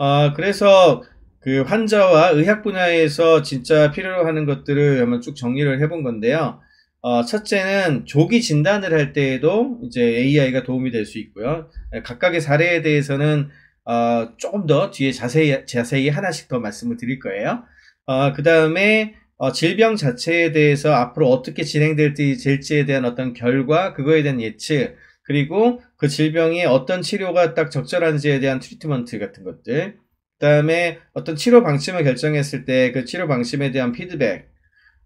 아, 그래서 그 환자와 의학 분야에서 진짜 필요로 하는 것들을 한번 쭉 정리를 해 본 건데요. 어, 첫째는 조기 진단을 할 때에도 이제 AI가 도움이 될 수 있고요. 네, 각각의 사례에 대해서는 어, 조금 더 뒤에 자세히 자세히 하나씩 더 말씀을 드릴 거예요. 어, 그 다음에 어, 질병 자체에 대해서 앞으로 어떻게 진행될지 될지에 대한 어떤 결과 그거에 대한 예측 그리고 그 질병에 어떤 치료가 딱 적절한지에 대한 트리트먼트 같은 것들. 그 다음에 어떤 치료 방침을 결정했을 때 그 치료 방침에 대한 피드백.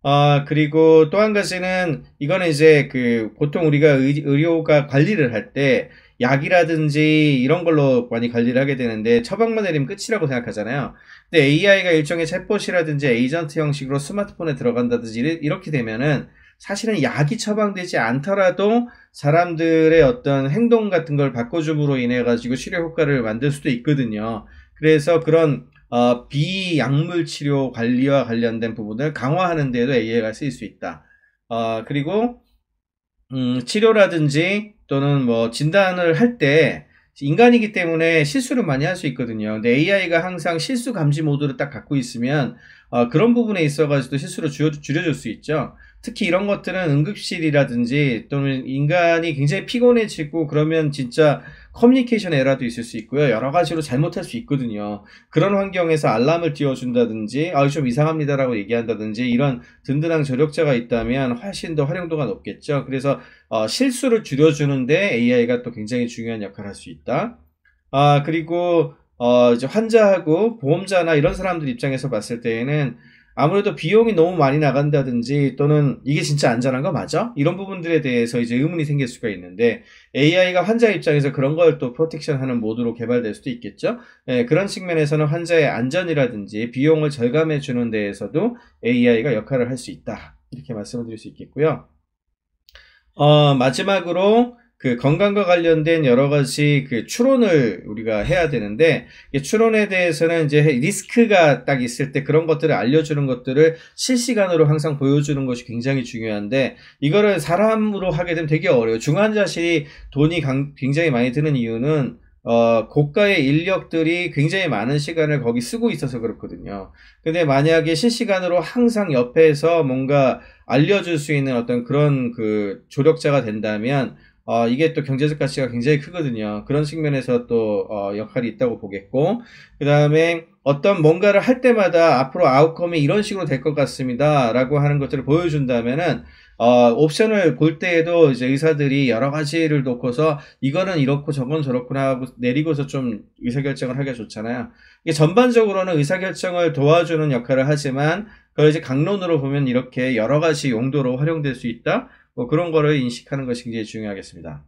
어, 그리고 또 한 가지는 이거는 이제 그 보통 우리가 의, 의료가 관리를 할 때 약이라든지 이런 걸로 많이 관리를 하게 되는데 처방만 내리면 끝이라고 생각하잖아요. 근데 AI가 일종의 챗봇이라든지 에이전트 형식으로 스마트폰에 들어간다든지 이렇게 되면은 사실은 약이 처방되지 않더라도 사람들의 어떤 행동 같은 걸 바꿔줌으로 인해 가지고 치료 효과를 만들 수도 있거든요. 그래서 그런 어, 비약물 치료 관리와 관련된 부분을 강화하는 데에도 AI가 쓰일 수 있다. 어, 그리고 음, 치료라든지 또는 뭐 진단을 할때 인간이기 때문에 실수를 많이 할 수 있거든요. 근데 AI가 항상 실수 감지 모드를 딱 갖고 있으면 어, 그런 부분에 있어가지고 실수를 줄여, 줄여줄 수 있죠. 특히 이런 것들은 응급실이라든지 또는 인간이 굉장히 피곤해지고 그러면 진짜 커뮤니케이션 에러도 있을 수 있고요. 여러 가지로 잘못할 수 있거든요. 그런 환경에서 알람을 띄워준다든지 아, 좀 이상합니다라고 얘기한다든지 이런 든든한 조력자가 있다면 훨씬 더 활용도가 높겠죠. 그래서 어, 실수를 줄여주는데 AI가 또 굉장히 중요한 역할을 할 수 있다. 아, 그리고 어, 이제 환자하고 보험자나 이런 사람들 입장에서 봤을 때에는 아무래도 비용이 너무 많이 나간다든지 또는 이게 진짜 안전한 거 맞아? 이런 부분들에 대해서 이제 의문이 생길 수가 있는데 AI가 환자 입장에서 그런 걸 또 프로텍션 하는 모드로 개발될 수도 있겠죠. 예, 그런 측면에서는 환자의 안전이라든지 비용을 절감해 주는 데에서도 AI가 역할을 할 수 있다. 이렇게 말씀을 드릴 수 있겠고요. 어, 마지막으로 그 건강과 관련된 여러 가지 그 추론을 우리가 해야 되는데 추론에 대해서는 이제 리스크가 딱 있을 때 그런 것들을 알려주는 것들을 실시간으로 항상 보여주는 것이 굉장히 중요한데 이거를 사람으로 하게 되면 되게 어려워요. 중환자실이 돈이 강, 굉장히 많이 드는 이유는 어, 고가의 인력들이 굉장히 많은 시간을 거기 쓰고 있어서 그렇거든요. 근데 만약에 실시간으로 항상 옆에서 뭔가 알려줄 수 있는 어떤 그런 그 조력자가 된다면 어, 이게 또 경제적 가치가 굉장히 크거든요. 그런 측면에서 또 어, 역할이 있다고 보겠고 그 다음에 어떤 뭔가를 할 때마다 앞으로 아웃컴이 이런 식으로 될 것 같습니다. 라고 하는 것들을 보여준다면은 어, 옵션을 볼 때에도 이제 의사들이 여러 가지를 놓고서 이거는 이렇고 저건 저렇구나 하고 내리고서 좀 의사결정을 하기가 좋잖아요. 이게 전반적으로는 의사결정을 도와주는 역할을 하지만 그걸 이제 강론으로 보면 이렇게 여러 가지 용도로 활용될 수 있다. 뭐 그런 거를 인식하는 것이 굉장히 중요하겠습니다.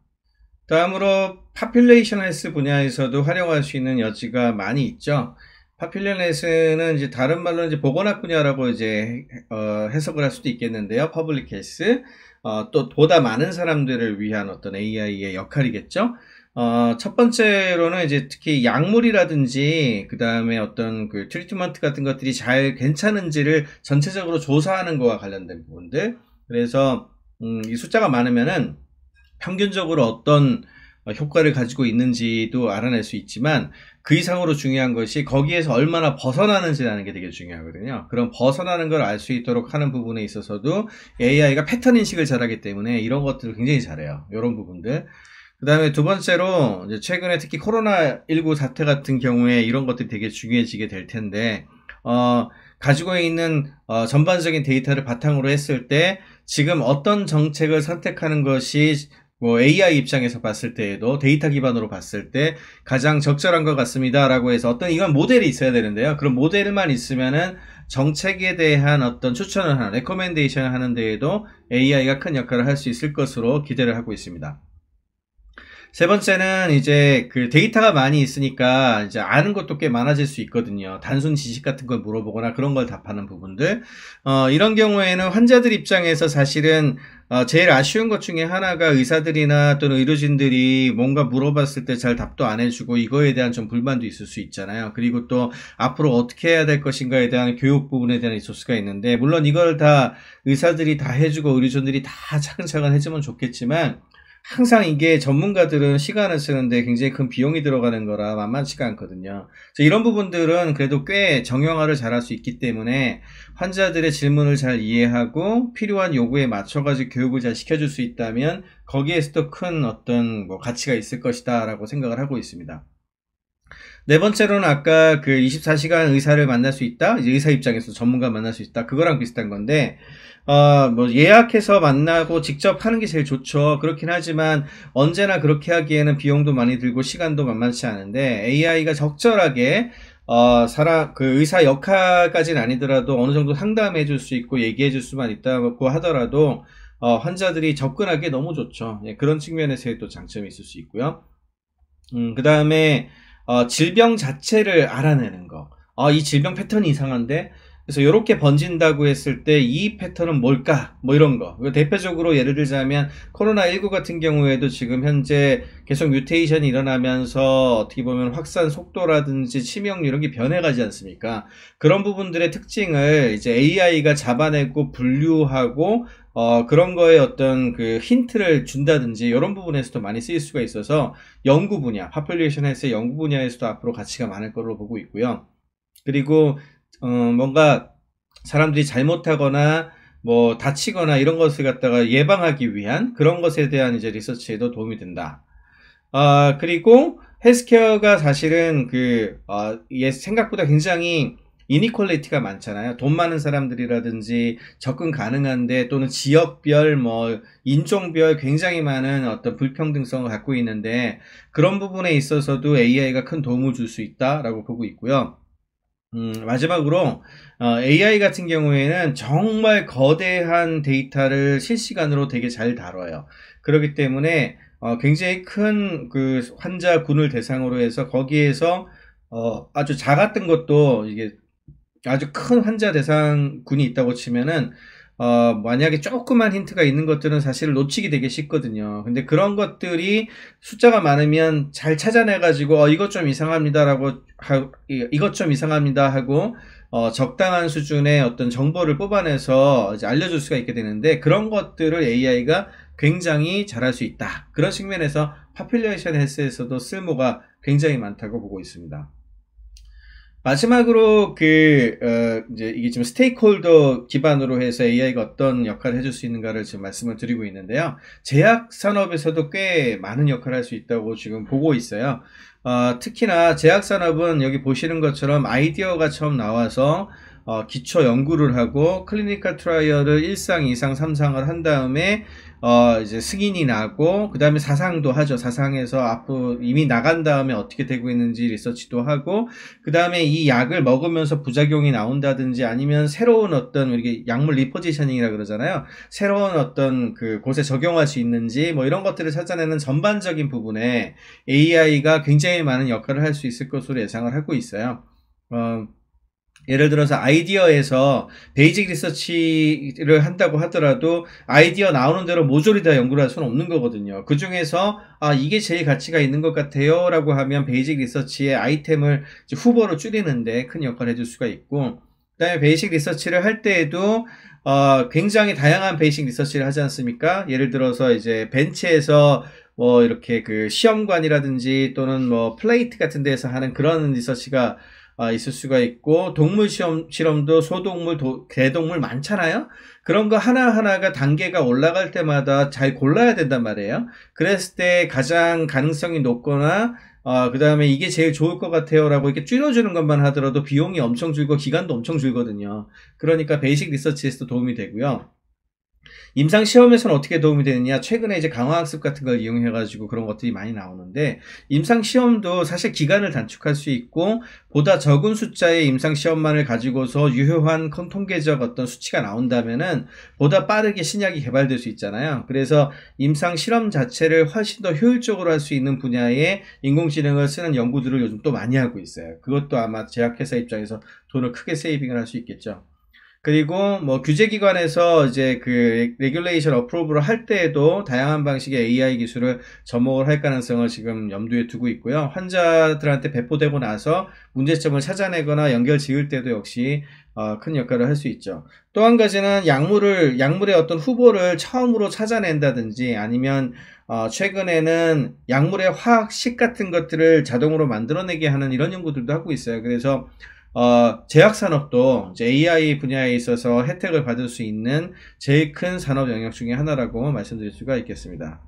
다음으로 파퓰레이션 헬스 분야에서도 활용할 수 있는 여지가 많이 있죠. 파퓰레이션 헬스는 이제 다른 말로 이제 보건학 분야라고 이제 어, 해석을 할 수도 있겠는데요. 퍼블릭 헬스 어, 또 보다 많은 사람들을 위한 어떤 AI의 역할이겠죠. 어, 첫 번째로는 이제 특히 약물이라든지 그 다음에 어떤 그 트리트먼트 같은 것들이 잘 괜찮은지를 전체적으로 조사하는 것과 관련된 부분들. 그래서 음, 이 숫자가 많으면은 평균적으로 어떤 효과를 가지고 있는지도 알아낼 수 있지만 그 이상으로 중요한 것이 거기에서 얼마나 벗어나는지라는 게 되게 중요하거든요. 그럼 벗어나는 걸 알 수 있도록 하는 부분에 있어서도 AI가 패턴 인식을 잘하기 때문에 이런 것들을 굉장히 잘해요. 이런 부분들. 그 다음에 두 번째로 최근에 특히 코로나19 사태 같은 경우에 이런 것들이 되게 중요해지게 될 텐데 어, 가지고 있는 어, 전반적인 데이터를 바탕으로 했을 때 지금 어떤 정책을 선택하는 것이 뭐 AI 입장에서 봤을 때에도 데이터 기반으로 봤을 때 가장 적절한 것 같습니다라고 해서 어떤 이건 모델이 있어야 되는데요. 그런 모델만 있으면은 정책에 대한 어떤 추천을 하는 레코멘데이션을 하는 데에도 AI가 큰 역할을 할 수 있을 것으로 기대를 하고 있습니다. 세 번째는 이제 그 데이터가 많이 있으니까 이제 아는 것도 꽤 많아질 수 있거든요. 단순 지식 같은 걸 물어보거나 그런 걸 답하는 부분들. 어, 이런 경우에는 환자들 입장에서 사실은 어, 제일 아쉬운 것 중에 하나가 의사들이나 또는 의료진들이 뭔가 물어봤을 때 잘 답도 안 해주고 이거에 대한 좀 불만도 있을 수 있잖아요. 그리고 또 앞으로 어떻게 해야 될 것인가에 대한 교육 부분에 대한 리소스가 있는데 물론 이걸 다 의사들이 다 해주고 의료진들이 다 차근차근 해주면 좋겠지만 항상 이게 전문가들은 시간을 쓰는데 굉장히 큰 비용이 들어가는 거라 만만치가 않거든요. 이런 부분들은 그래도 꽤 정형화를 잘 할 수 있기 때문에 환자들의 질문을 잘 이해하고 필요한 요구에 맞춰가지고 교육을 잘 시켜줄 수 있다면 거기에서도 큰 어떤 뭐 가치가 있을 것이다라고 생각을 하고 있습니다. 네 번째로는 아까 그 24시간 의사를 만날 수 있다. 이제 의사 입장에서 전문가 만날 수 있다. 그거랑 비슷한 건데 어, 뭐 예약해서 만나고 직접 하는 게 제일 좋죠. 그렇긴 하지만 언제나 그렇게 하기에는 비용도 많이 들고 시간도 만만치 않은데 AI가 적절하게 어, 사람, 그 의사 역할까지는 아니더라도 어느 정도 상담해 줄 수 있고 얘기해 줄 수만 있다고 하더라도 어, 환자들이 접근하기에 너무 좋죠. 예, 그런 측면에서의 또 장점이 있을 수 있고요. 음, 그 다음에 어, 질병 자체를 알아내는 거. 어, 이 질병 패턴이 이상한데 그래서 이렇게 번진다고 했을 때 이 패턴은 뭘까? 뭐 이런 거. 대표적으로 예를 들자면 코로나19 같은 경우에도 지금 현재 계속 뮤테이션이 일어나면서 어떻게 보면 확산 속도라든지 치명률 이게 변해가지 않습니까? 그런 부분들의 특징을 이제 AI가 잡아내고 분류하고 어, 그런 거에 어떤 그 힌트를 준다든지 이런 부분에서도 많이 쓰일 수가 있어서 연구 분야, 파퓰레이션 헬스의 연구 분야에서도 앞으로 가치가 많을 걸로 보고 있고요. 그리고 어, 뭔가 사람들이 잘못하거나 뭐 다치거나 이런 것을 갖다가 예방하기 위한 그런 것에 대한 이제 리서치에도 도움이 된다. 아 그리고 헬스케어가 사실은 그 어, 예, 생각보다 굉장히 이니퀄리티가 많잖아요. 돈 많은 사람들이라든지 접근 가능한데 또는 지역별 뭐 인종별 굉장히 많은 어떤 불평등성을 갖고 있는데 그런 부분에 있어서도 AI가 큰 도움을 줄 수 있다라고 보고 있고요. 음, 마지막으로 어, AI 같은 경우에는 정말 거대한 데이터를 실시간으로 되게 잘 다뤄요. 그렇기 때문에 어, 굉장히 큰 그 환자군을 대상으로 해서 거기에서 어, 아주 작았던 것도 이게 아주 큰 환자 대상군이 있다고 치면은 어, 만약에 조그만 힌트가 있는 것들은 사실 놓치기 되게 쉽거든요. 근데 그런 것들이 숫자가 많으면 잘 찾아내가지고, 어, 이것 좀 이상합니다라고 하, 이것 좀 이상합니다 하고 어, 적당한 수준의 어떤 정보를 뽑아내서 알려줄 수가 있게 되는데 그런 것들을 AI가 굉장히 잘할 수 있다. 그런 측면에서 파퓰레이션 헬스에서도 쓸모가 굉장히 많다고 보고 있습니다. 마지막으로 그 어, 이제 이게 지금 스테이크홀더 기반으로 해서 AI가 어떤 역할을 해줄 수 있는가를 지금 말씀을 드리고 있는데요. 제약 산업에서도 꽤 많은 역할을 할 수 있다고 지금 보고 있어요. 어, 특히나 제약 산업은 여기 보시는 것처럼 아이디어가 처음 나와서 어, 기초 연구를 하고 클리니컬 트라이얼을 1상, 2상, 3상을 한 다음에 어, 이제 승인이 나고 그 다음에 사상도 하죠. 사상에서 앞으로 이미 나간 다음에 어떻게 되고 있는지 리서치도 하고 그 다음에 이 약을 먹으면서 부작용이 나온다든지 아니면 새로운 어떤 이렇 약물 리포지셔닝이라 그러잖아요. 새로운 어떤 그 곳에 적용할 수 있는지 뭐 이런 것들을 찾아내는 전반적인 부분에 AI가 굉장히 많은 역할을 할 수 있을 것으로 예상을 하고 있어요. 어, 예를 들어서 아이디어에서 베이직 리서치를 한다고 하더라도 아이디어 나오는 대로 모조리 다 연구를 할 수는 없는 거거든요. 그 중에서 아 이게 제일 가치가 있는 것 같아요 라고 하면 베이직 리서치의 아이템을 후보로 줄이는데 큰 역할을 해줄 수가 있고 그 다음에 베이직 리서치를 할 때에도 어, 굉장히 다양한 베이직 리서치를 하지 않습니까? 예를 들어서 이제 벤치에서 뭐 이렇게 그 시험관이라든지 또는 뭐 플레이트 같은 데에서 하는 그런 리서치가 아, 있을 수가 있고 동물 시험, 실험도 소동물, 도, 개동물 많잖아요. 그런 거 하나하나가 단계가 올라갈 때마다 잘 골라야 된단 말이에요. 그랬을 때 가장 가능성이 높거나 아, 어, 그 다음에 이게 제일 좋을 것 같아요 라고 이렇게 줄여주는 것만 하더라도 비용이 엄청 줄고 기간도 엄청 줄거든요. 그러니까 베이식 리서치에서도 도움이 되고요. 임상 시험에서는 어떻게 도움이 되느냐? 최근에 이제 강화학습 같은 걸 이용해 가지고 그런 것들이 많이 나오는데 임상 시험도 사실 기간을 단축할 수 있고 보다 적은 숫자의 임상 시험만을 가지고서 유효한 통계적 어떤 수치가 나온다면은 보다 빠르게 신약이 개발될 수 있잖아요. 그래서 임상 실험 자체를 훨씬 더 효율적으로 할 수 있는 분야에 인공지능을 쓰는 연구들을 요즘 또 많이 하고 있어요. 그것도 아마 제약회사 입장에서 돈을 크게 세이빙을 할 수 있겠죠. 그리고 뭐 규제기관에서 이제 그 레귤레이션 어프로브를 할 때에도 다양한 방식의 AI 기술을 접목을 할 가능성을 지금 염두에 두고 있고요. 환자들한테 배포되고 나서 문제점을 찾아내거나 연결 지을 때도 역시 어, 큰 역할을 할 수 있죠. 또 한 가지는 약물을 약물의 어떤 후보를 처음으로 찾아낸다든지 아니면 어, 최근에는 약물의 화학식 같은 것들을 자동으로 만들어내게 하는 이런 연구들도 하고 있어요. 그래서 어, 제약산업도 AI 분야에 있어서 혜택을 받을 수 있는 제일 큰 산업 영역 중의 하나라고 말씀드릴 수가 있겠습니다.